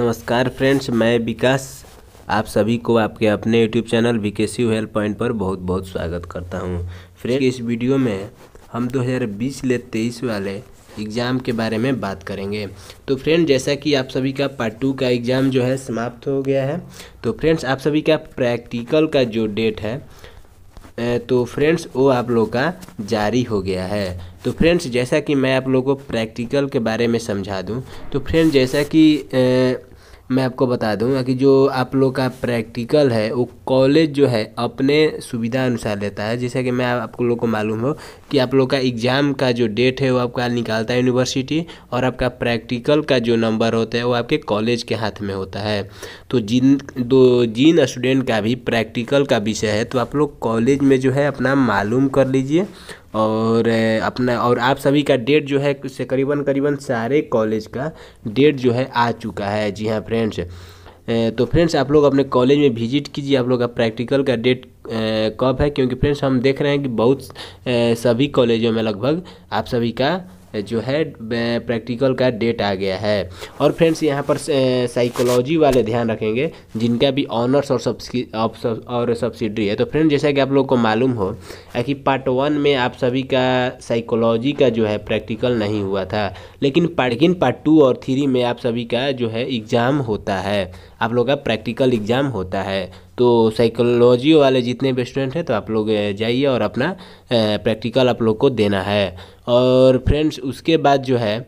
नमस्कार फ्रेंड्स मैं विकास आप सभी को आपके अपने YouTube channel VKC help point पर बहुत बहुत स्वागत करता हूं फ्रेंड्स इस वीडियो में हम 2020 ले तेईस वाले एग्ज़ाम के बारे में बात करेंगे तो फ्रेंड जैसा कि आप सभी का पार्ट टू का एग्ज़ाम जो है समाप्त हो गया है तो फ्रेंड्स आप सभी का प्रैक्टिकल का जो डेट है तो फ्रेंड्स वो आप लोग का जारी हो गया है तो फ्रेंड्स जैसा कि मैं आप लोगों को प्रैक्टिकल के बारे में समझा दूं तो फ्रेंड्स जैसा कि मैं आपको बता दूं कि जो आप लोग का प्रैक्टिकल है वो कॉलेज जो है अपने सुविधा अनुसार लेता है जैसा कि मैं आप लोग को मालूम हो कि आप लोग का एग्ज़ाम का जो डेट है वो आपका निकालता है यूनिवर्सिटी और आपका प्रैक्टिकल का जो नंबर होता है वो आपके कॉलेज के हाथ में होता है तो जिन दो जिन स्टूडेंट का भी प्रैक्टिकल का विषय है तो आप लोग कॉलेज में जो है अपना मालूम कर लीजिए और अपना और आप सभी का डेट जो है उससे करीबन करीबन सारे कॉलेज का डेट जो है आ चुका है जी हाँ फ्रेंड्स तो फ्रेंड्स आप लोग अपने कॉलेज में विजिट कीजिए आप लोग का प्रैक्टिकल का डेट कब है क्योंकि फ्रेंड्स हम देख रहे हैं कि बहुत सभी कॉलेजों में लगभग आप सभी का जो है प्रैक्टिकल का डेट आ गया है और फ्रेंड्स यहाँ पर साइकोलॉजी वाले ध्यान रखेंगे जिनका भी ऑनर्स और सब्सक्री और सब्सिडी है तो फ्रेंड जैसा कि आप लोग को मालूम हो कि पार्ट वन में आप सभी का साइकोलॉजी का जो है प्रैक्टिकल नहीं हुआ था लेकिन लेकिन पार्ट टू और थ्री में आप सभी का जो है एग्ज़ाम होता है आप लोग का प्रैक्टिकल एग्ज़ाम होता है तो साइकोलॉजी वाले जितने भी स्टूडेंट हैं तो आप लोग जाइए और अपना प्रैक्टिकल आप लोग को देना है और फ्रेंड्स उसके बाद जो है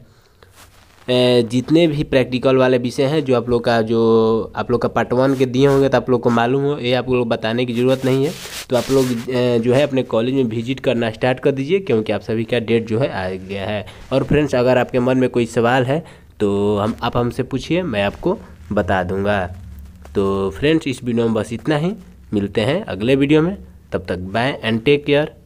जितने भी प्रैक्टिकल वाले विषय हैं जो आप लोग का जो आप लोग का पार्ट वन के दिए होंगे तो आप लोग को मालूम हो ये आप लोग बताने की ज़रूरत नहीं है तो आप लोग जो है अपने कॉलेज में विजिट करना स्टार्ट कर दीजिए क्योंकि आप सभी का डेट जो है आ गया है और फ्रेंड्स अगर आपके मन में कोई सवाल है तो हम आप हमसे पूछिए मैं आपको बता दूंगा तो फ्रेंड्स इस वीडियो में बस इतना ही मिलते हैं अगले वीडियो में तब तक बाय एंड टेक केयर